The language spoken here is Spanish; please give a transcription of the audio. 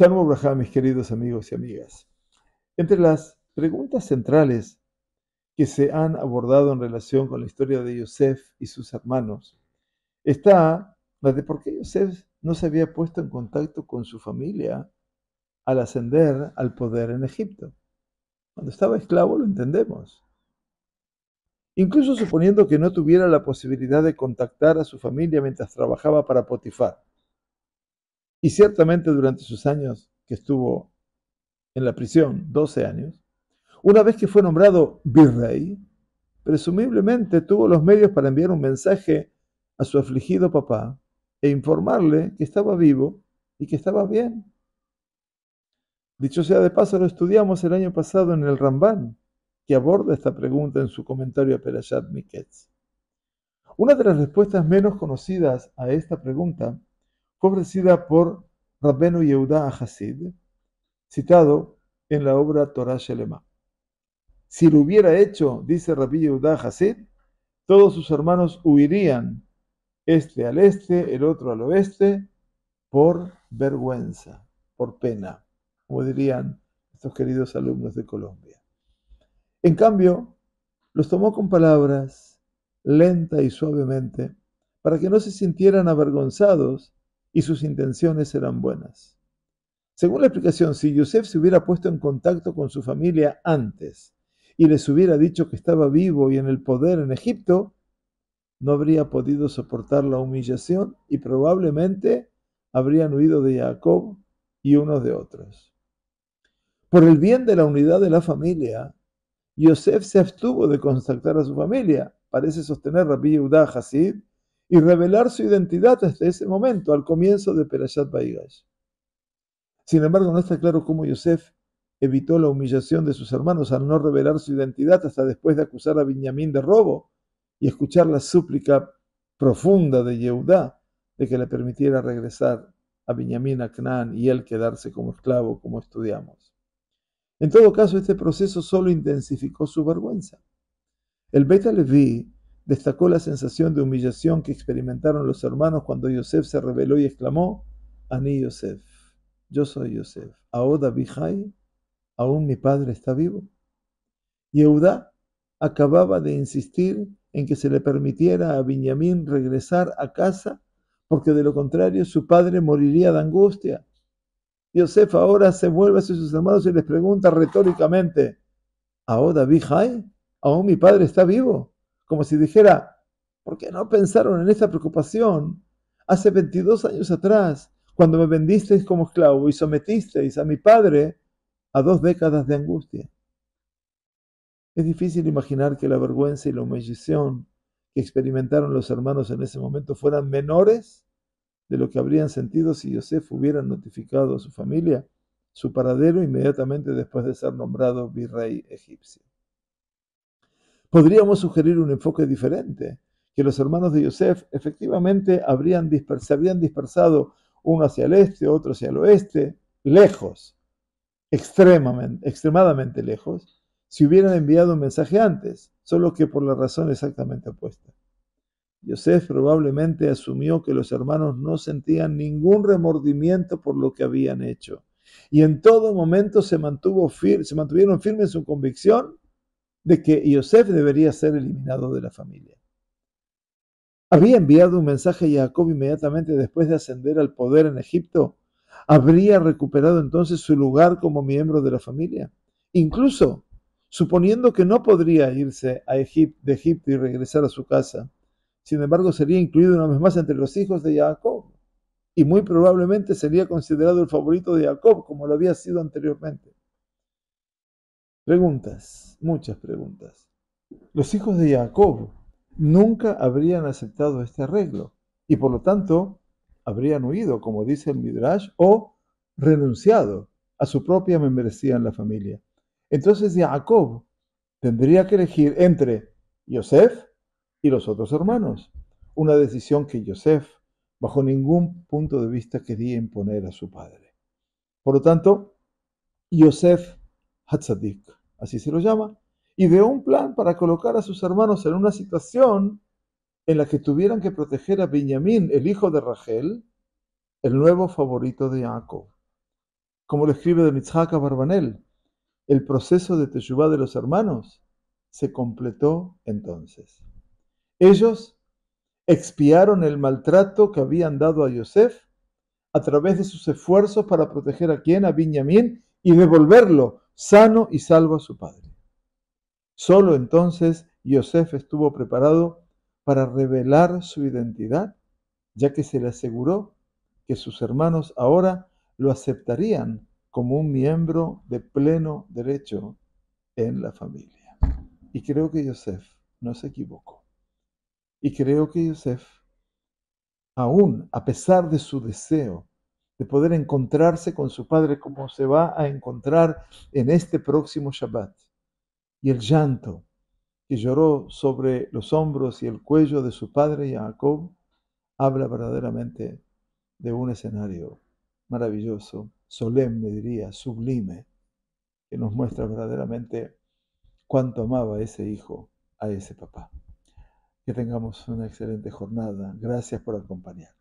Shalom Abraham, mis queridos amigos y amigas. Entre las preguntas centrales que se han abordado en relación con la historia de Yosef y sus hermanos está la de por qué Yosef no se había puesto en contacto con su familia al ascender al poder en Egipto. Cuando estaba esclavo lo entendemos. Incluso suponiendo que no tuviera la posibilidad de contactar a su familia mientras trabajaba para Potifar. Y ciertamente durante sus años que estuvo en la prisión, 12 años, una vez que fue nombrado virrey, presumiblemente tuvo los medios para enviar un mensaje a su afligido papá e informarle que estaba vivo y que estaba bien. Dicho sea de paso, lo estudiamos el año pasado en el Ramban, que aborda esta pregunta en su comentario a Perashat Miketz. Una de las respuestas menos conocidas a esta pregunta ofrecida por Rabbenu Yehuda Ahasid, citado en la obra Torah Shelema. Si lo hubiera hecho, dice Rabbi Yehuda Hasid, todos sus hermanos huirían, este al este, el otro al oeste, por vergüenza, por pena, como dirían estos queridos alumnos de Colombia. En cambio, los tomó con palabras lenta y suavemente, para que no se sintieran avergonzados y sus intenciones eran buenas. Según la explicación, si Yosef se hubiera puesto en contacto con su familia antes y les hubiera dicho que estaba vivo y en el poder en Egipto, no habría podido soportar la humillación y probablemente habrían huido de Jacob y unos de otros. Por el bien de la unidad de la familia, Yosef se abstuvo de contactar a su familia, parece sostener Rabbi Yehuda Hasid, y revelar su identidad hasta ese momento, al comienzo de Perashat Baigash. Sin embargo, no está claro cómo Yosef evitó la humillación de sus hermanos al no revelar su identidad hasta después de acusar a Benjamín de robo y escuchar la súplica profunda de Yehudá de que le permitiera regresar a Benjamín a Canaán y él quedarse como esclavo, como estudiamos. En todo caso, este proceso solo intensificó su vergüenza. El Beta destacó la sensación de humillación que experimentaron los hermanos cuando Yosef se rebeló y exclamó, Ani Yosef, yo soy Yosef, Aoda Bihai, aún mi padre está vivo. Yehuda acababa de insistir en que se le permitiera a Benjamín regresar a casa, porque de lo contrario su padre moriría de angustia. Yosef ahora se vuelve hacia sus hermanos y les pregunta retóricamente, ¿Aoda Bihai? ¿Aún mi padre está vivo? como si dijera, ¿por qué no pensaron en esta preocupación? Hace 22 años atrás, cuando me vendisteis como esclavo y sometisteis a mi padre a dos décadas de angustia. Es difícil imaginar que la vergüenza y la humillación que experimentaron los hermanos en ese momento fueran menores de lo que habrían sentido si Yosef hubiera notificado a su familia su paradero inmediatamente después de ser nombrado virrey egipcio. Podríamos sugerir un enfoque diferente, que los hermanos de Yosef efectivamente habrían se habrían dispersado uno hacia el este, otro hacia el oeste, lejos, extremadamente, lejos, si hubieran enviado un mensaje antes, solo que por la razón exactamente opuesta. Yosef probablemente asumió que los hermanos no sentían ningún remordimiento por lo que habían hecho y en todo momento se, mantuvo se mantuvieron firmes en su convicción de que Yosef debería ser eliminado de la familia. Había enviado un mensaje a Jacob inmediatamente después de ascender al poder en Egipto. ¿Habría recuperado entonces su lugar como miembro de la familia? Incluso suponiendo que no podría irse a de Egipto y regresar a su casa. Sin embargo, sería incluido una vez más entre los hijos de Jacob y muy probablemente sería considerado el favorito de Jacob como lo había sido anteriormente. Preguntas, muchas preguntas. Los hijos de Jacob nunca habrían aceptado este arreglo y por lo tanto habrían huido, como dice el Midrash, o renunciado a su propia membresía en la familia. Entonces Jacob tendría que elegir entre Yosef y los otros hermanos, una decisión que Yosef bajo ningún punto de vista quería imponer a su padre. Por lo tanto, Yosef Hatzadik, así se lo llama, y de un plan para colocar a sus hermanos en una situación en la que tuvieran que proteger a Benjamín, el hijo de Rachel, el nuevo favorito de Jacob. Como lo escribe de Mitzhaka Barbanel, el proceso de Teshuvah de los hermanos se completó entonces. Ellos expiaron el maltrato que habían dado a Yosef a través de sus esfuerzos para proteger a quién, a Benjamín, y devolverlo sano y salvo a su padre. Solo entonces Yosef estuvo preparado para revelar su identidad, ya que se le aseguró que sus hermanos ahora lo aceptarían como un miembro de pleno derecho en la familia. Y creo que Yosef no se equivocó. Y creo que Yosef, aún a pesar de su deseo de poder encontrarse con su Padre como se va a encontrar en este próximo Shabbat. Y el llanto que lloró sobre los hombros y el cuello de su padre Jacob habla verdaderamente de un escenario maravilloso, solemne diría, sublime, que nos muestra verdaderamente cuánto amaba ese hijo a ese papá. Que tengamos una excelente jornada. Gracias por acompañarnos.